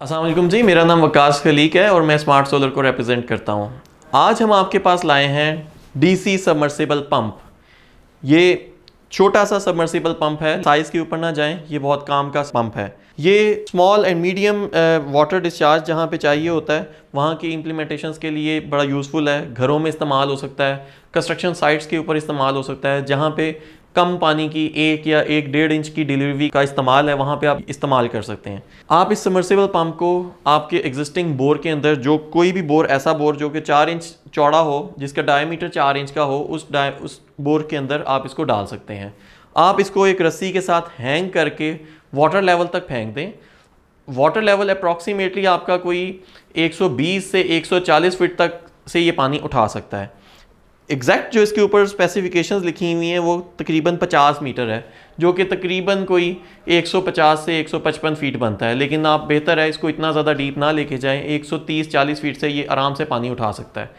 असलम जी मेरा नाम वकास खलीक है और मैं स्मार्ट सोलर को रिप्रेजेंट करता हूँ आज हम आपके पास लाए हैं डीसी सबमर्सिबल पंप ये छोटा सा सबमर्सिबल पंप है साइज़ के ऊपर ना जाएं ये बहुत काम का पंप है ये small and medium water discharge जहाँ पे चाहिए होता है वहाँ की इम्प्लीमेंटेशन के लिए बड़ा यूज़फुल है घरों में इस्तेमाल हो सकता है कंस्ट्रक्शन साइट्स के ऊपर इस्तेमाल हो सकता है जहाँ पे कम पानी की एक या एक डेढ़ इंच की डिलीवरी का इस्तेमाल है वहाँ पे आप इस्तेमाल कर सकते हैं आप इस समर्सेबल पम्प को आपके एग्जिस्टिंग बोर के अंदर जो कोई भी बोर ऐसा बोर जो कि चार इंच चौड़ा हो जिसका डायमीटर चार इंच का हो उस डाय उस बोर के अंदर आप इसको डाल सकते हैं आप इसको एक रस्सी के साथ हैंग करके वाटर लेवल तक फेंक दें वाटर लेवल अप्रॉक्सीमेटली आपका कोई 120 से 140 फीट तक से ये पानी उठा सकता है एग्जैक्ट जो इसके ऊपर स्पेसिफिकेशंस लिखी हुई हैं वो तकरीबन 50 मीटर है जो कि तकरीबन कोई 150 से 155 फीट बनता है लेकिन आप बेहतर है इसको इतना ज़्यादा डीप ना लेके जाएं 130-40 फीट से ये आराम से पानी उठा सकता है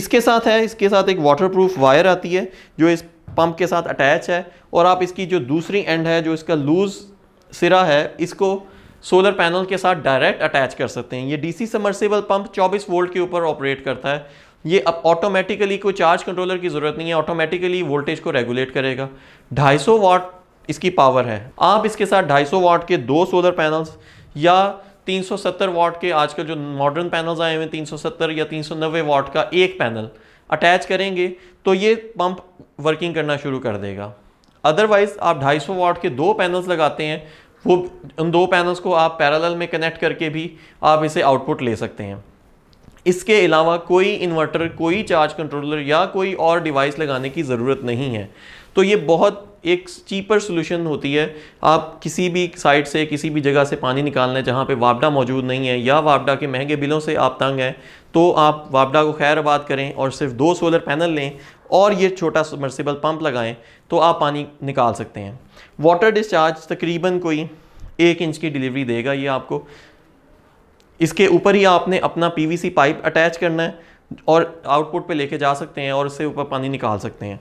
इसके साथ है इसके साथ एक वाटरप्रूफ वायर आती है जो इस पंप के साथ अटैच है और आप इसकी जो दूसरी एंड है जो इसका लूज़ सिरा है इसको सोलर पैनल के साथ डायरेक्ट अटैच कर सकते हैं ये डीसी समर्सेबल पंप 24 वोल्ट के ऊपर ऑपरेट करता है ये अब ऑटोमेटिकली कोई चार्ज कंट्रोलर की ज़रूरत नहीं है ऑटोमेटिकली वोल्टेज को रेगुलेट करेगा 250 वाट इसकी पावर है आप इसके साथ 250 वाट के दो सोलर पैनल्स या 370 वाट के आजकल जो मॉडर्न पैनल्स आए हुए हैं 370 या 390 वाट का एक पैनल अटैच करेंगे तो ये पंप वर्किंग करना शुरू कर देगा अदरवाइज़ आप सौ वाट के दो पैनल्स लगाते हैं वो उन दो पैनल्स को आप पैरेलल में कनेक्ट करके भी आप इसे आउटपुट ले सकते हैं इसके अलावा कोई इन्वर्टर कोई चार्ज कंट्रोलर या कोई और डिवाइस लगाने की ज़रूरत नहीं है तो ये बहुत एक चीपर सोल्यूशन होती है आप किसी भी साइट से किसी भी जगह से पानी निकालना है जहाँ पे वापडा मौजूद नहीं है या वापडा के महंगे बिलों से आप तंग हैं तो आप वापडा को खैर आबाद करें और सिर्फ दो सोलर पैनल लें और ये छोटा सबमर्सिबल पंप लगाएं तो आप पानी निकाल सकते हैं वाटर डिस्चार्ज तकरीबन कोई एक इंच की डिलीवरी देगा ये आपको इसके ऊपर ही आपने अपना पीवीसी पाइप अटैच करना है और आउटपुट पे लेके जा सकते हैं और उससे ऊपर पानी निकाल सकते हैं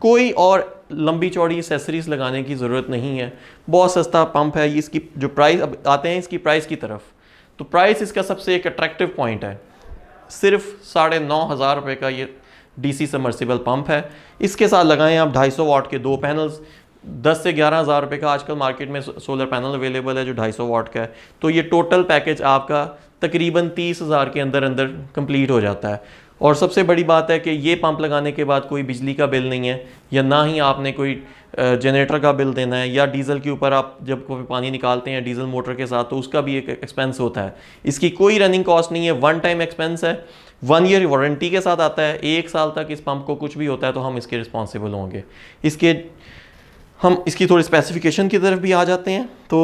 कोई और लंबी चौड़ी एसेसरीज लगाने की ज़रूरत नहीं है बहुत सस्ता पंप है इसकी जो प्राइस अब आते हैं इसकी प्राइस की तरफ तो प्राइस इसका सबसे एक अट्रैक्टिव पॉइंट है सिर्फ साढ़े नौ हज़ार रुपये का ये डीसी समर्सिबल पंप है इसके साथ लगाएं आप 250 वाट के दो पैनल्स दस से ग्यारह हज़ार रुपये का आजकल मार्केट में सोलर पैनल अवेलेबल है जो ढाई सौ वाट का है तो ये टोटल पैकेज आपका तकरीबन तीस हज़ार के अंदर अंदर कंप्लीट हो जाता है और सबसे बड़ी बात है कि ये पंप लगाने के बाद कोई बिजली का बिल नहीं है या ना ही आपने कोई जनरेटर का बिल देना है या डीज़ल के ऊपर आप जब कोई पानी निकालते हैं डीज़ल मोटर के साथ तो उसका भी एक एक्सपेंस होता है इसकी कोई रनिंग कॉस्ट नहीं है वन टाइम एक्सपेंस है वन ईयर वारंटी के साथ आता है एक साल तक इस पंप को कुछ भी होता है तो हम इसके रिस्पॉन्सिबल होंगे इसके हम इसकी थोड़ी स्पेसिफिकेशन की तरफ भी आ जाते हैं तो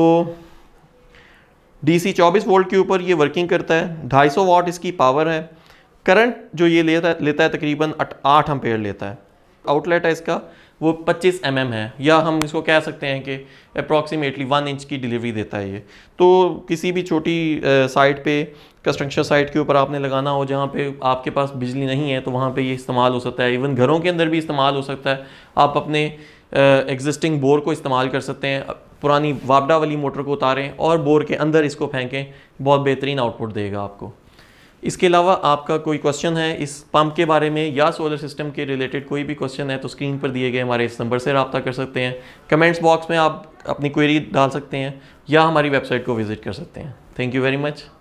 डीसी 24 वोल्ट के ऊपर ये वर्किंग करता है 250 वाट इसकी पावर है करंट जो ये लेता है लेता है तकरीबन आठ एम्पेयर लेता है आउटलेट है इसका वो 25 एम mm है या हम इसको कह सकते हैं कि अप्रॉक्सीमेटली वन इंच की डिलीवरी देता है ये तो किसी भी छोटी साइट पे कंस्ट्रक्शन साइट के ऊपर आपने लगाना हो जहाँ पे आपके पास बिजली नहीं है तो वहाँ पे ये इस्तेमाल हो सकता है इवन घरों के अंदर भी इस्तेमाल हो सकता है आप अपने एग्जिस्टिंग बोर को इस्तेमाल कर सकते हैं पुरानी वापडा वाली मोटर को उतारें और बोर के अंदर इसको फेंकें बहुत बेहतरीन आउटपुट देगा आपको इसके अलावा आपका कोई क्वेश्चन है इस पंप के बारे में या सोलर सिस्टम के रिलेटेड कोई भी क्वेश्चन है तो स्क्रीन पर दिए गए हमारे इस नंबर से रबता कर सकते हैं कमेंट्स बॉक्स में आप अपनी क्वेरी डाल सकते हैं या हमारी वेबसाइट को विज़िट कर सकते हैं थैंक यू वेरी मच